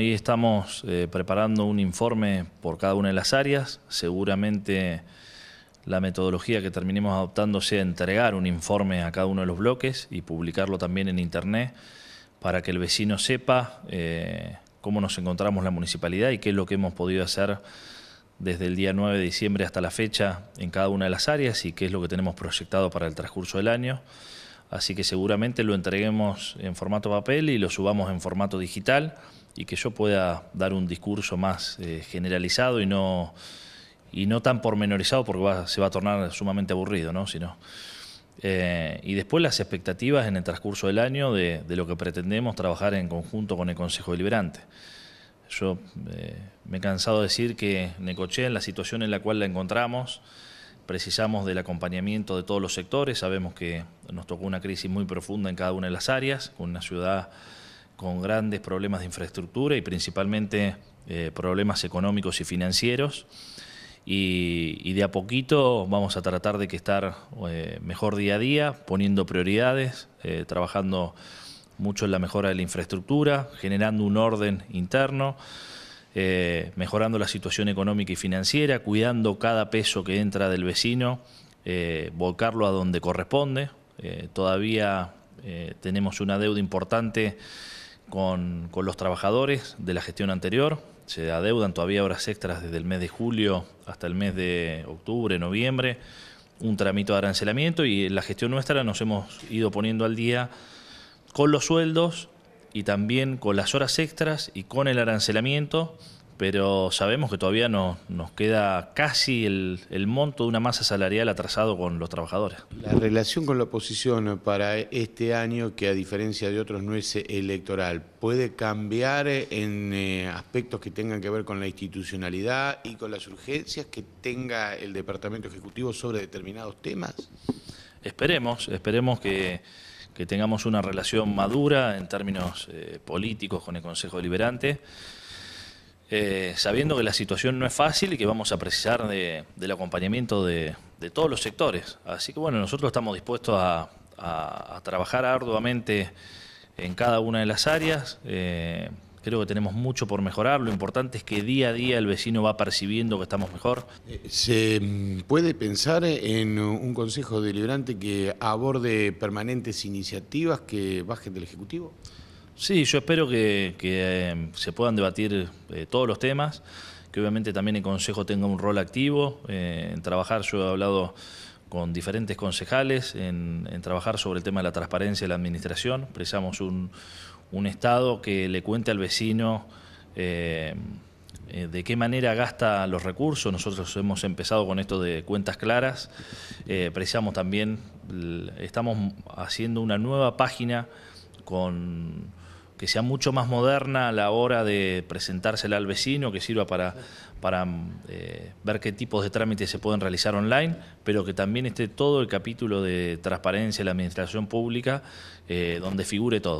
Ahí estamos eh, preparando un informe por cada una de las áreas. Seguramente la metodología que terminemos adoptando sea entregar un informe a cada uno de los bloques y publicarlo también en Internet para que el vecino sepa eh, cómo nos encontramos la municipalidad y qué es lo que hemos podido hacer desde el día 9 de diciembre hasta la fecha en cada una de las áreas y qué es lo que tenemos proyectado para el transcurso del año. Así que seguramente lo entreguemos en formato papel y lo subamos en formato digital y que yo pueda dar un discurso más eh, generalizado y no, y no tan pormenorizado porque se va a tornar sumamente aburrido, ¿no? Eh, y después las expectativas en el transcurso del año de, lo que pretendemos trabajar en conjunto con el Consejo Deliberante. Yo eh, me he cansado de decir que Necoche, en la situación en la cual la encontramos, precisamos del acompañamiento de todos los sectores. Sabemos que nos tocó una crisis muy profunda en cada una de las áreas, con una ciudad con grandes problemas de infraestructura y principalmente eh, problemas económicos y financieros. Y, de a poquito vamos a tratar de que estar eh, mejor día a día, poniendo prioridades, eh, trabajando mucho en la mejora de la infraestructura, generando un orden interno, mejorando la situación económica y financiera, cuidando cada peso que entra del vecino, volcarlo a donde corresponde. todavía tenemos una deuda importante con, los trabajadores de la gestión anterior. Se adeudan todavía horas extras desde el mes de julio hasta el mes de octubre, noviembre, un tramito de arancelamiento y en la gestión nuestra nos hemos ido poniendo al día con los sueldos y también con las horas extras y con el arancelamiento pero sabemos que todavía nos queda casi el, monto de una masa salarial atrasado con los trabajadores. La relación con la oposición para este año, que a diferencia de otros no es electoral, ¿puede cambiar en eh, aspectos que tengan que ver con la institucionalidad y con las urgencias que tenga el Departamento Ejecutivo sobre determinados temas? Esperemos, esperemos que tengamos una relación madura en términos eh, políticos con el Consejo Deliberante. Eh, sabiendo que la situación no es fácil y que vamos a precisar del acompañamiento de, todos los sectores. Así que bueno, nosotros estamos dispuestos a, trabajar arduamente en cada una de las áreas. Eh, creo que tenemos mucho por mejorar. Lo importante es que día a día el vecino va percibiendo que estamos mejor. Eh, ¿Se mm, puede pensar en un Consejo Deliberante que aborde permanentes iniciativas que bajen del Ejecutivo? Sí, yo espero que, eh, se puedan debatir eh, todos los temas, que obviamente también el Consejo tenga un rol activo eh, en trabajar. Yo he hablado con diferentes concejales en, trabajar sobre el tema de la transparencia de la administración. Precisamos un, Estado que le cuente al vecino de qué manera gasta los recursos. Nosotros hemos empezado con esto de cuentas claras. precisamos también, estamos haciendo una nueva página con que sea mucho más moderna a la hora de presentársela al vecino, que sirva para, para mm, eh, ver qué tipos de trámites se pueden realizar online, pero que también esté todo el capítulo de transparencia, la administración pública, eh, donde figure todo.